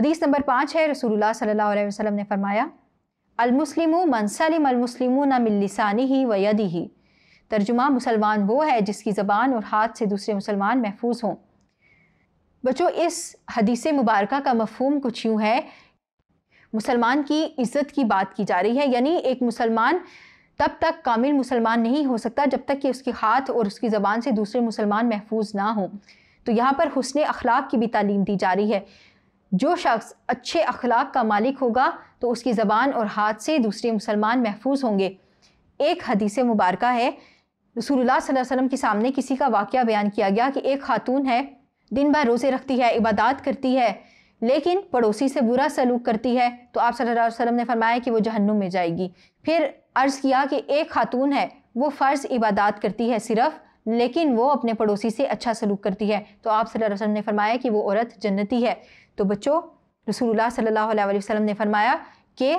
हदीस नंबर पाँच है रसूलुल्लाह सल्लल्लाहु अलैहि वसल्लम ने फरमाया अलमुस्लिम मनसलिम अलमुस्लिम मिलसानी ही व यदी ही तर्जुमा मुसलमान वो है जिसकी ज़बान और हाथ से दूसरे मुसलमान महफूज हों बच्चों इस हदीस मुबारक का मफहम कुछ यूँ है मुसलमान की इज़्ज़त की बात की जा रही है यानी एक मुसलमान तब तक कामिल मुसलमान नहीं हो सकता जब तक कि उसके हाथ और उसकी ज़बान से दूसरे मुसलमान महफूज ना हों तो यहाँ पर हुसन अखलाक की भी तालीम दी जा रही है जो शख्स अच्छे अखलाक का मालिक होगा तो उसकी ज़बान और हाथ से दूसरे मुसलमान महफूज होंगे एक हदीस मुबारक है रसूलुल्लाह सल्लल्लाहु अलैहि वसल्लम के सामने किसी का वाक़ बयान किया गया कि एक खातून है दिन भर रोज़े रखती है इबादत करती है लेकिन पड़ोसी से बुरा सलूक करती है तो आप सल्लल्लाहु अलैहि वसल्लम ने फरमाया कि वो जहन्नुम में जाएगी फिर अर्ज़ किया कि एक खातून है वो फ़र्ज़ इबादत करती है सिर्फ़ लेकिन वो अपने पड़ोसी से अच्छा सलूक करती है तो आप सल्लल्लाहु अलैहि वसल्लम ने फरमाया कि वो औरत जन्नती है तो बच्चों रसूलुल्लाह सल्लल्लाहु अलैहि वसल्लम ने फरमाया कि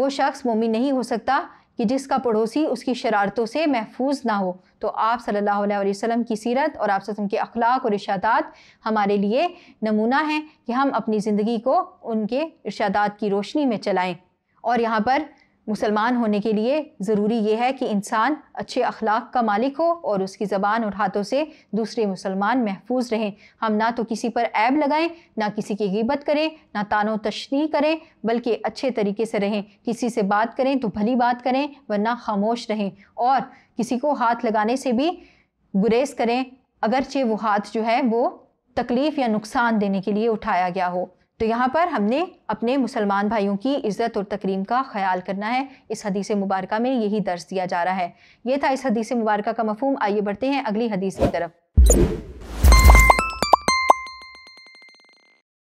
वो शख्स मोमिन नहीं हो सकता कि जिसका पड़ोसी उसकी शरारतों से महफूज ना हो तो आप सल्लल्लाहु अलैहि वसल्लम की सीरत और आप वसल्लम के अखलाक और इर्शादात हमारे लिए नमूना है कि हम अपनी ज़िंदगी को उनके इर्शादात की रोशनी में चलाएँ और यहाँ पर मुसलमान होने के लिए ज़रूरी यह है कि इंसान अच्छे अखलाक का मालिक हो और उसकी ज़बान और हाथों से दूसरे मुसलमान महफूज रहें हम ना तो किसी पर ऐब लगाएं ना किसी की गिबत करें ना तानो तशनी करें बल्कि अच्छे तरीके से रहें किसी से बात करें तो भली बात करें वरना खामोश रहें और किसी को हाथ लगाने से भी गुरेज करें अगरचे वो हाथ जो है वो तकलीफ़ या नुकसान देने के लिए उठाया गया हो तो यहाँ पर हमने अपने मुसलमान भाइयों की इज़्ज़त और तकरीम का ख्याल करना है इस हदीस मुबारक में यही दर्ज दिया जा रहा है ये था इस हदीस मुबारक का मफहम आइए बढ़ते हैं अगली हदीस की तरफ